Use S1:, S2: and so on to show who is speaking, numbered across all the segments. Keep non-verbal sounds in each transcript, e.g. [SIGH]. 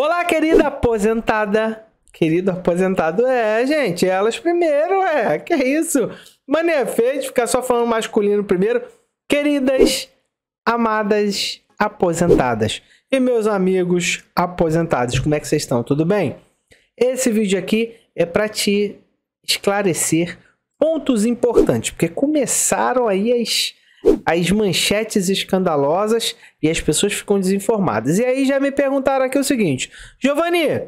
S1: Olá, querida aposentada. Querido aposentado, é, gente, elas primeiro, é, que é isso. Mané feio de ficar só falando masculino primeiro. Queridas, amadas, aposentadas. E meus amigos aposentados, como é que vocês estão? Tudo bem? Esse vídeo aqui é para te esclarecer pontos importantes, porque começaram aí as as manchetes escandalosas e as pessoas ficam desinformadas. E aí já me perguntaram aqui o seguinte: Giovanni,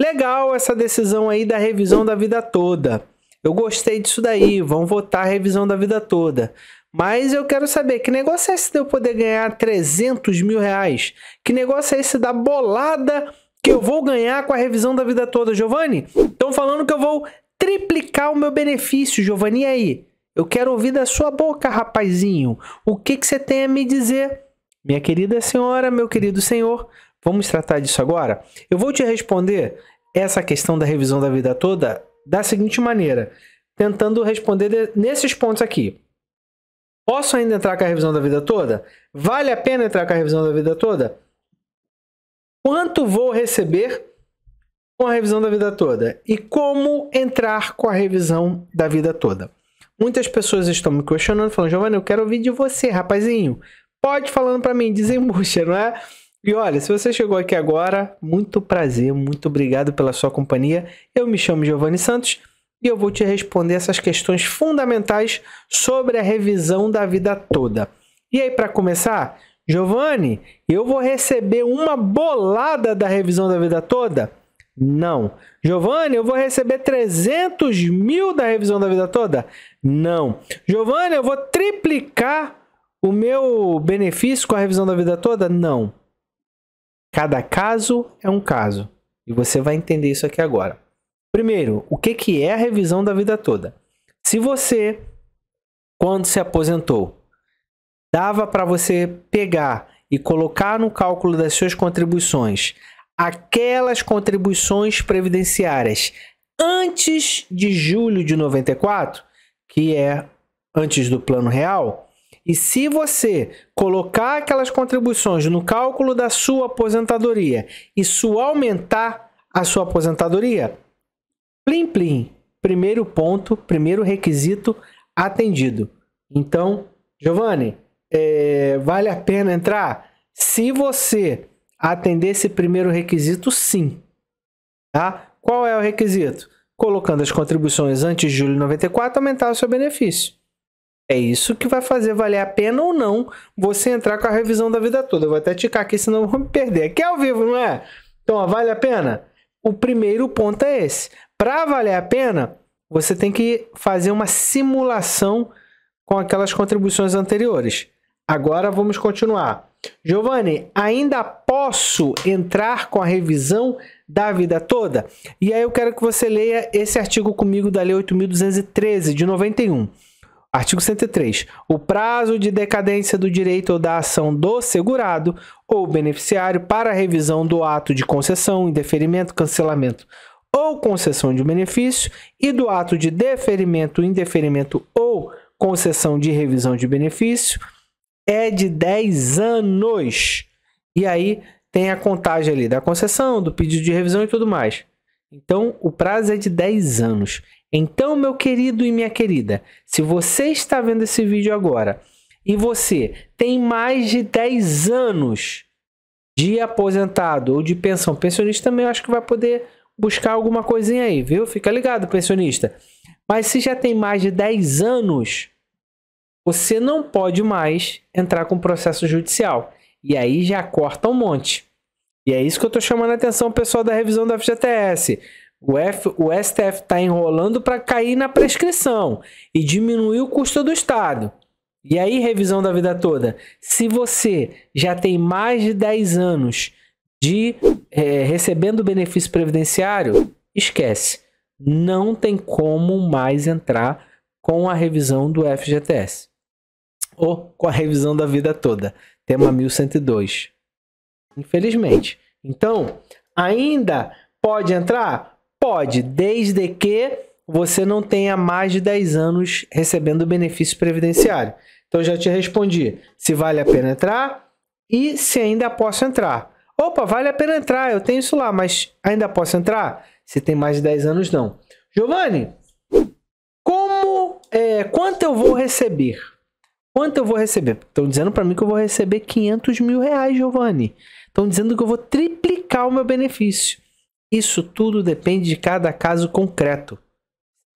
S1: legal essa decisão aí da revisão da vida toda. Eu gostei disso daí, vão votar a revisão da vida toda. Mas eu quero saber, que negócio é esse de eu poder ganhar 300 mil reais? Que negócio é esse da bolada que eu vou ganhar com a revisão da vida toda, Giovanni? Estão falando que eu vou triplicar o meu benefício, Giovanni, aí? Eu quero ouvir da sua boca, rapazinho. O que, que você tem a me dizer? Minha querida senhora, meu querido senhor, vamos tratar disso agora? Eu vou te responder essa questão da revisão da vida toda da seguinte maneira, tentando responder nesses pontos aqui. Posso ainda entrar com a revisão da vida toda? Vale a pena entrar com a revisão da vida toda? Quanto vou receber com a revisão da vida toda? E como entrar com a revisão da vida toda? Muitas pessoas estão me questionando, falando, Giovanni, eu quero ouvir de você, rapazinho. Pode falando para mim, desembucha, [LAUGHS] não é? E olha, se você chegou aqui agora, muito prazer, muito obrigado pela sua companhia. Eu me chamo Giovanni Santos e eu vou te responder essas questões fundamentais sobre a revisão da vida toda. E aí, para começar, Giovanni, eu vou receber uma bolada da revisão da vida toda? Não. Giovanni, eu vou receber 300 mil da revisão da vida toda? Não. Giovana, eu vou triplicar o meu benefício com a revisão da vida toda? Não. Cada caso é um caso. E você vai entender isso aqui agora. Primeiro, o que, que é a revisão da vida toda? Se você, quando se aposentou, dava para você pegar e colocar no cálculo das suas contribuições aquelas contribuições previdenciárias antes de julho de 94, que é antes do plano real. E se você colocar aquelas contribuições no cálculo da sua aposentadoria, isso aumentar a sua aposentadoria, plim plim, primeiro ponto, primeiro requisito atendido. Então, Giovanni, é, vale a pena entrar? Se você atender esse primeiro requisito, sim. Tá? Qual é o requisito? colocando as contribuições antes de julho de 94, aumentar o seu benefício. É isso que vai fazer valer a pena ou não você entrar com a revisão da vida toda. Eu vou até ticar aqui, senão eu vou me perder. Aqui é ao vivo, não é? Então, ó, vale a pena? O primeiro ponto é esse. Para valer a pena, você tem que fazer uma simulação com aquelas contribuições anteriores. Agora vamos continuar. Giovanni, ainda posso entrar com a revisão da vida toda? E aí eu quero que você leia esse artigo comigo da Lei 8.213, de 91. Artigo 103. O prazo de decadência do direito ou da ação do segurado ou beneficiário para revisão do ato de concessão, indeferimento, cancelamento ou concessão de benefício e do ato de deferimento, indeferimento ou concessão de revisão de benefício é de 10 anos. E aí tem a contagem ali da concessão, do pedido de revisão e tudo mais. Então, o prazo é de 10 anos. Então, meu querido e minha querida, se você está vendo esse vídeo agora e você tem mais de 10 anos de aposentado ou de pensão, pensionista também acho que vai poder buscar alguma coisinha aí, viu? Fica ligado, pensionista. Mas se já tem mais de 10 anos, você não pode mais entrar com processo judicial. E aí já corta um monte. E é isso que eu tô chamando a atenção, pessoal, da revisão da FGTS. O, F, o STF está enrolando para cair na prescrição e diminuir o custo do Estado. E aí, revisão da vida toda. Se você já tem mais de 10 anos de é, recebendo benefício previdenciário, esquece. Não tem como mais entrar com a revisão do FGTS. Ou com a revisão da vida toda. Tema 1102. Infelizmente. Então, ainda pode entrar? Pode, desde que você não tenha mais de 10 anos recebendo benefício previdenciário. Então, já te respondi se vale a pena entrar e se ainda posso entrar. Opa, vale a pena entrar, eu tenho isso lá, mas ainda posso entrar? Se tem mais de 10 anos, não. Giovanni, como, é, quanto eu vou receber? Quanto eu vou receber? Estão dizendo para mim que eu vou receber 500 mil reais, Giovanni. Estão dizendo que eu vou triplicar o meu benefício. Isso tudo depende de cada caso concreto.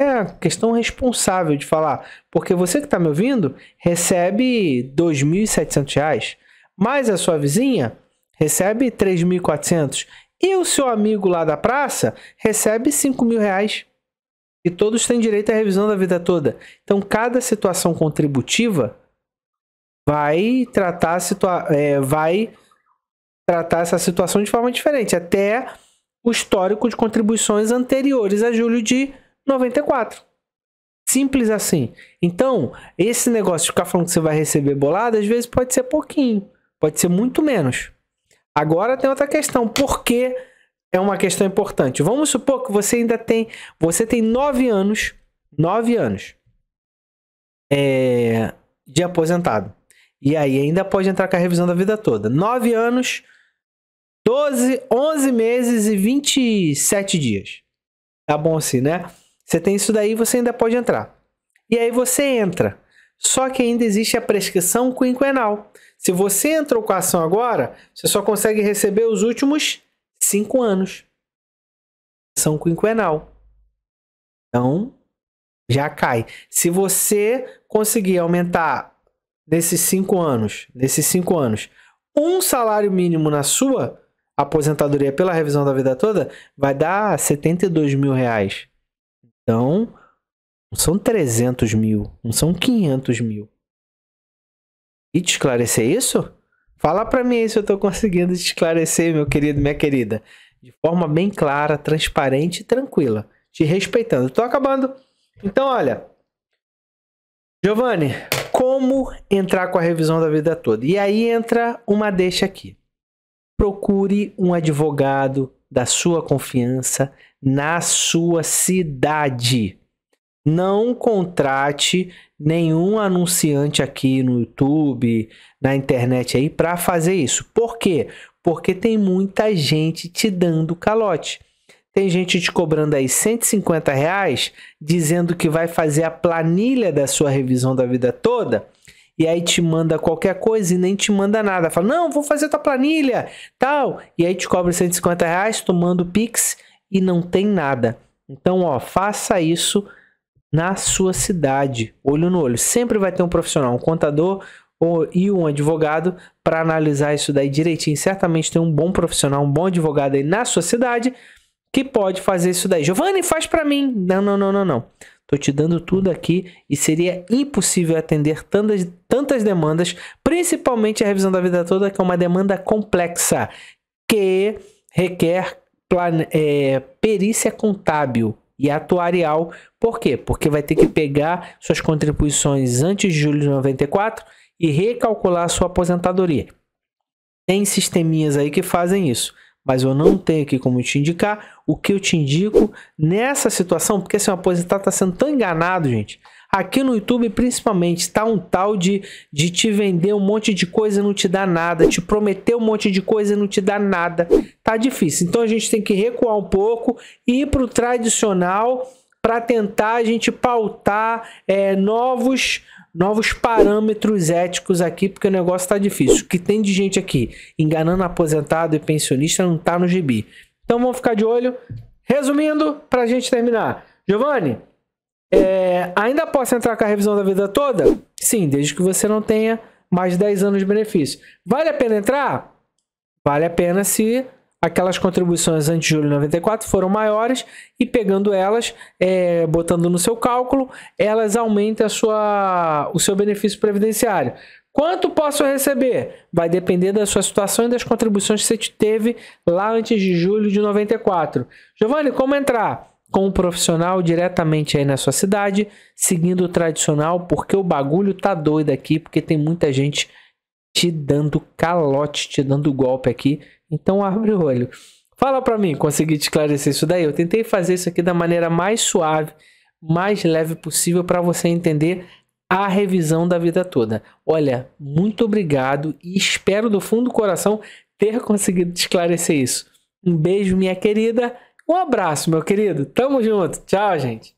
S1: É a questão responsável de falar, porque você que está me ouvindo recebe 2.700 reais, mas a sua vizinha recebe 3.400 e o seu amigo lá da praça recebe 5 mil reais. E todos têm direito à revisão da vida toda. Então, cada situação contributiva vai tratar a situa é, vai tratar essa situação de forma diferente, até o histórico de contribuições anteriores a julho de 94. Simples assim. Então, esse negócio de ficar falando que você vai receber bolada, às vezes pode ser pouquinho, pode ser muito menos. Agora tem outra questão, por que é uma questão importante? Vamos supor que você ainda tem, você tem nove anos, nove anos é, de aposentado. E aí ainda pode entrar com a revisão da vida toda. 9 anos, 12, 11 meses e 27 dias. Tá bom assim, né? Você tem isso daí, você ainda pode entrar. E aí você entra. Só que ainda existe a prescrição quinquenal. Se você entrou com a ação agora, você só consegue receber os últimos 5 anos. são quinquenal. Então, já cai. Se você conseguir aumentar nesses cinco anos, nesses cinco anos, um salário mínimo na sua aposentadoria pela revisão da vida toda, vai dar 72 mil reais. Então, não são 300 mil, não são 500 mil. E te esclarecer isso? Fala para mim aí se eu estou conseguindo te esclarecer, meu querido, minha querida. De forma bem clara, transparente e tranquila. Te respeitando. Estou acabando. Então, olha. Giovanni, como entrar com a revisão da vida toda? E aí entra uma deixa aqui. Procure um advogado da sua confiança na sua cidade. Não contrate nenhum anunciante aqui no YouTube, na internet aí para fazer isso. Por quê? Porque tem muita gente te dando calote. Tem gente te cobrando aí 150 reais, dizendo que vai fazer a planilha da sua revisão da vida toda, e aí te manda qualquer coisa e nem te manda nada. Fala, não, vou fazer tua planilha, tal. E aí te cobra 150 reais, tomando Pix e não tem nada. Então, ó, faça isso na sua cidade, olho no olho. Sempre vai ter um profissional, um contador, e um advogado para analisar isso daí direitinho. Certamente tem um bom profissional, um bom advogado aí na sua cidade que pode fazer isso daí. Giovanni, faz para mim. Não, não, não, não, não. Tô te dando tudo aqui e seria impossível atender tantas, tantas demandas, principalmente a revisão da vida toda, que é uma demanda complexa que requer é, perícia contábil e atuarial. Por quê? Porque vai ter que pegar suas contribuições antes de julho de 94 e recalcular sua aposentadoria. Tem sisteminhas aí que fazem isso mas eu não tenho aqui como te indicar. O que eu te indico nessa situação, porque assim, aposentado está sendo tão enganado, gente. Aqui no YouTube, principalmente, está um tal de, de te vender um monte de coisa e não te dá nada, te prometer um monte de coisa e não te dá nada. Tá difícil. Então a gente tem que recuar um pouco e ir para o tradicional para tentar a gente pautar é, novos novos parâmetros éticos aqui, porque o negócio tá difícil. O que tem de gente aqui enganando aposentado e pensionista não tá no gibi. Então vamos ficar de olho. Resumindo, pra gente terminar. Giovanni, é, ainda posso entrar com a revisão da vida toda? Sim, desde que você não tenha mais 10 anos de benefício. Vale a pena entrar? Vale a pena se aquelas contribuições antes de julho de 94 foram maiores e pegando elas, é, botando no seu cálculo, elas aumentam a sua, o seu benefício previdenciário. Quanto posso receber? Vai depender da sua situação e das contribuições que você teve lá antes de julho de 94. Giovanni, como entrar? Com um profissional diretamente aí na sua cidade, seguindo o tradicional, porque o bagulho tá doido aqui, porque tem muita gente te dando calote, te dando golpe aqui. Então [LAUGHS] abre o olho. Fala para mim, consegui te esclarecer isso daí? Eu tentei fazer isso aqui da maneira mais suave, mais leve possível para você entender a revisão da vida toda. Olha, muito obrigado e espero do fundo do coração ter conseguido te esclarecer isso. Um beijo, minha querida. Um abraço, meu querido. Tamo junto. Tchau, gente.